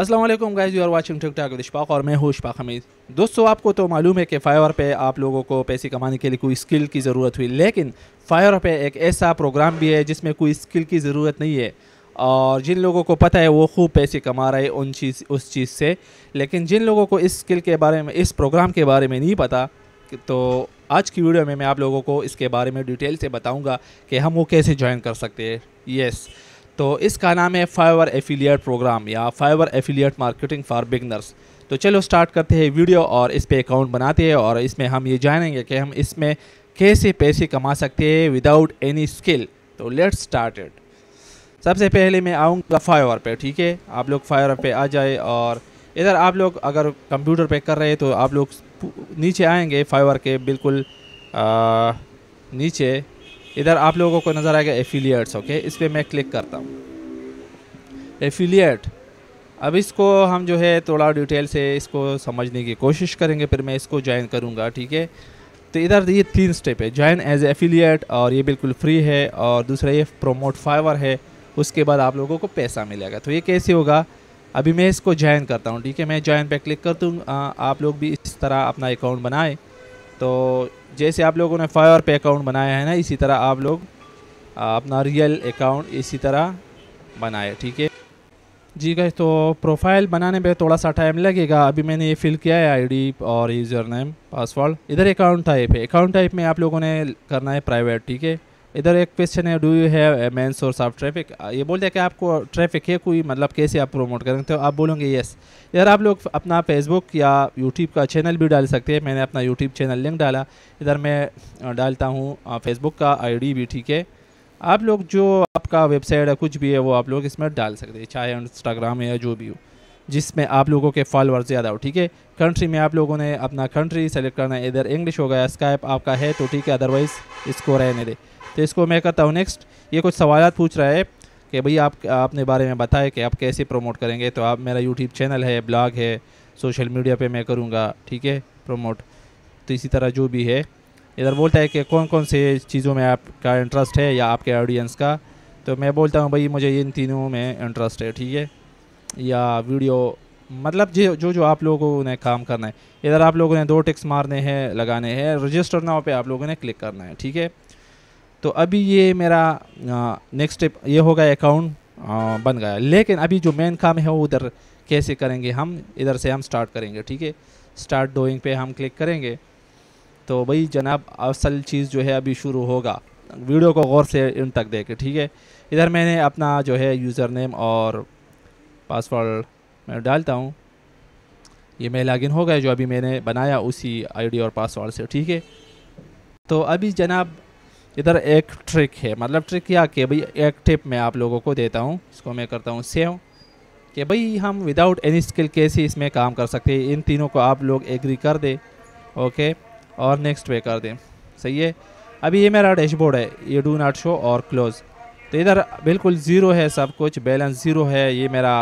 Aslam guys you are watching TikTok Ishfaq और मैं हूँ इशफाक हमीद दोस्तों आपको तो मालूम है कि फायर पे आप लोगों को पैसे कमाने के लिए कोई स्किल की ज़रूरत हुई लेकिन फायर पे एक ऐसा प्रोग्राम भी है जिसमें कोई स्किल की ज़रूरत नहीं है और जिन लोगों को पता है वो खूब पैसे कमा रहे हैं उन चीज़ उस चीज़ से लेकिन जिन लोगों को इस स्किल के बारे में इस प्रोग्राम के बारे में नहीं पता तो आज की वीडियो में मैं आप लोगों को इसके बारे में डिटेल से बताऊँगा कि हम वो कैसे ज्वाइन कर सकते हैं येस yes. तो इसका नाम है फाइवर एफिलियट प्रोग्राम या Fiverr affiliate marketing for beginners तो चलो स्टार्ट करते हैं वीडियो और इस पर अकाउंट बनाते हैं और इसमें हम ये जानेंगे कि हम इसमें कैसे पैसे कमा सकते हैं विदाउट एनी स्किल तो लेट्स स्टार्ट इट सबसे पहले मैं आऊँगा फाइवर पे ठीक है आप लोग फाइवर पे आ जाए और इधर आप लोग अगर कंप्यूटर पे कर रहे हैं तो आप लोग नीचे आएंगे फाइवर के बिल्कुल आ, नीचे इधर आप लोगों को नज़र आएगा एफिलियट्स ओके इस पर मैं क्लिक करता हूँ एफिलियट अब इसको हम जो है थोड़ा डिटेल से इसको समझने की कोशिश करेंगे फिर मैं इसको ज्वाइन करूँगा ठीक है तो इधर ये तीन स्टेप है ज्वाइन एज एफिलियट और ये बिल्कुल फ्री है और दूसरा ये प्रोमोट फाइवर है उसके बाद आप लोगों को पैसा मिलेगा तो ये कैसे होगा अभी मैं इसको ज्वाइन करता हूँ ठीक है मैं ज्वाइन पे क्लिक कर दूँ आप लोग भी इस तरह अपना अकाउंट बनाएँ तो जैसे आप लोगों ने फायर पे अकाउंट बनाया है ना इसी तरह आप लोग अपना रियल अकाउंट इसी तरह बनाए ठीक है जी गए तो प्रोफाइल बनाने में थोड़ा सा टाइम लगेगा अभी मैंने ये फिल किया है आईडी और यूज़र नेम पासवर्ड इधर अकाउंट टाइप है अकाउंट टाइप में आप लोगों ने करना है प्राइवेट ठीक है इधर एक क्वेश्चन है do you have a main source of traffic ये बोलते हैं कि आपको ट्रैफिक है कोई मतलब कैसे आप प्रोमोट करेंगे तो आप बोलोगे येस इधर आप लोग अपना फेसबुक या यूट्यूब का चैनल भी डाल सकते हैं मैंने अपना यूट्यूब चैनल लिंक डाला इधर मैं डालता हूँ फेसबुक का आई भी ठीक है आप लोग जो आपका वेबसाइट है कुछ भी है वो आप लोग इसमें डाल सकते हैं चाहे इंस्टाग्राम है या जो भी हो जिसमें आप लोगों के फॉलोअर ज़्यादा हो ठीक है कंट्री में आप लोगों ने अपना कंट्री सेलेक्ट करना है इधर इंग्लिश हो गया स्काइप आपका है तो ठीक है अदरवाइज़ इसको रहने दे तो इसको मैं करता हूँ नेक्स्ट ये कुछ सवाल पूछ रहा है कि भाई आप आपने बारे में बताया कि आप कैसे प्रमोट करेंगे तो आप मेरा यूट्यूब चैनल है ब्लॉग है सोशल मीडिया पर मैं करूँगा ठीक है प्रमोट तो इसी तरह जो भी है इधर बोलता है कि कौन कौन से चीज़ों में आपका इंटरेस्ट है या आपके ऑडियंस का तो मैं बोलता हूँ भाई मुझे इन तीनों में इंटरेस्ट है ठीक है या वीडियो मतलब जो जो जो आप लोगों ने काम करना है इधर आप लोगों ने दो टिक्स मारने हैं लगाने हैं रजिस्टर नाव पे आप लोगों ने क्लिक करना है ठीक है तो अभी ये मेरा नेक्स्ट स्टेप ये होगा अकाउंट बन गया लेकिन अभी जो मेन काम है वो उधर कैसे करेंगे हम इधर से हम स्टार्ट करेंगे ठीक है स्टार्ट डोइंग पे हम क्लिक करेंगे तो भाई जनाब असल चीज़ जो है अभी शुरू होगा वीडियो को गौर से इन तक देखें ठीक है इधर मैंने अपना जो है यूज़र नेम और पासवर्ड मैं डालता हूँ ये मेरा लॉगिन हो गया जो अभी मैंने बनाया उसी आईडी और पासवर्ड से ठीक है तो अभी जनाब इधर एक ट्रिक है मतलब ट्रिक क्या कि भाई एक टिप मैं आप लोगों को देता हूँ इसको मैं करता हूँ सेव कि भाई हम विदाउट एनी स्किल कैसे इसमें काम कर सकते हैं इन तीनों को आप लोग एग्री कर दें ओके और नेक्स्ट वे कर दें सही है अभी ये मेरा डैशबोर्ड है ये डू नाट शो और क्लोज़ तो इधर बिल्कुल ज़ीरो है सब कुछ बैलेंस ज़ीरो है ये मेरा